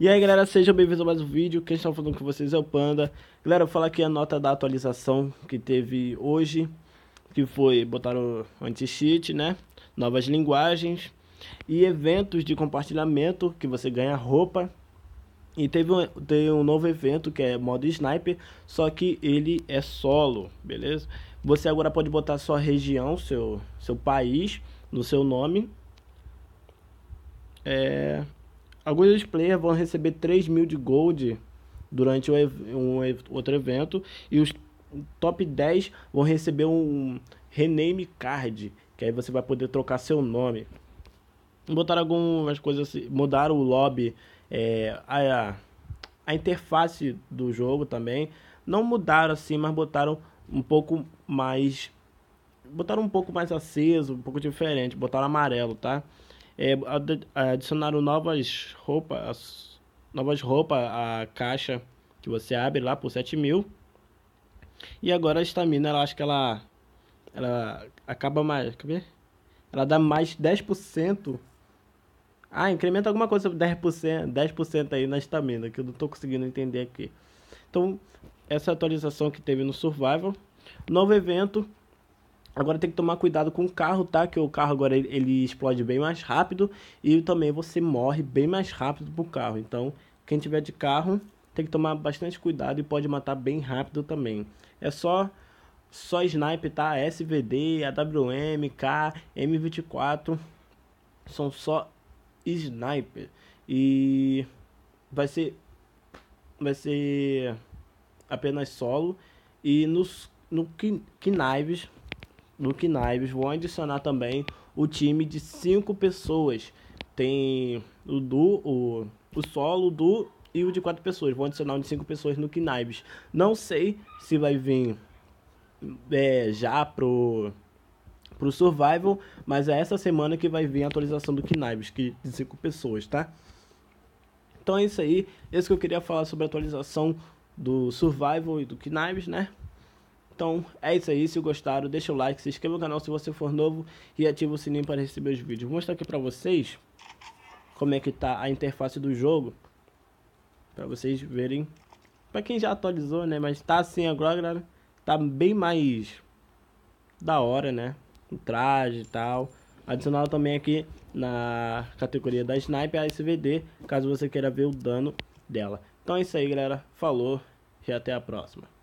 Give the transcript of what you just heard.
E aí galera, sejam bem-vindos a mais um vídeo, quem está falando com vocês é o Panda Galera, eu vou falar aqui a nota da atualização que teve hoje Que foi, botaram anti-cheat, né? Novas linguagens E eventos de compartilhamento, que você ganha roupa E teve um, teve um novo evento que é modo sniper, só que ele é solo, beleza? Você agora pode botar sua região, seu, seu país, no seu nome É Alguns dos players vão receber 3 mil de gold durante um, um, outro evento. E os top 10 vão receber um rename card. Que aí você vai poder trocar seu nome. Botaram algumas coisas assim. Mudaram o lobby. É, a, a interface do jogo também. Não mudaram assim, mas botaram um pouco mais. Botaram um pouco mais aceso, um pouco diferente. Botaram amarelo, tá? é, adicionaram novas roupas, novas roupas à caixa que você abre lá por 7 mil. E agora a estamina, ela acho que ela, ela acaba mais, quer ver? Ela dá mais 10%. Ah, incrementa alguma coisa 10%, 10% aí na estamina, que eu não tô conseguindo entender aqui. Então, essa atualização que teve no Survival. Novo evento, Agora tem que tomar cuidado com o carro, tá? Que o carro agora ele explode bem mais rápido e também você morre bem mais rápido pro carro. Então, quem tiver de carro tem que tomar bastante cuidado e pode matar bem rápido também. É só só sniper, tá? SVD, AWM, K, M24 são só sniper e vai ser vai ser apenas solo e nos no knives Luke Knives vão adicionar também o time de cinco pessoas. Tem o do o, o solo do e o de quatro pessoas. Vão adicionar um de cinco pessoas no Knives. Não sei se vai vir é, já pro pro Survival, mas é essa semana que vai vir a atualização do Knives, que de cinco pessoas, tá? Então é isso aí. Esse que eu queria falar sobre a atualização do Survival e do Knives, né? Então é isso aí, se gostaram deixa o like, se inscreva no canal se você for novo e ativa o sininho para receber os vídeos. Vou mostrar aqui para vocês como é que tá a interface do jogo, para vocês verem, para quem já atualizou né, mas tá assim agora galera, tá bem mais da hora né, o traje e tal. Adicionado também aqui na categoria da Sniper a SVD, caso você queira ver o dano dela. Então é isso aí galera, falou e até a próxima.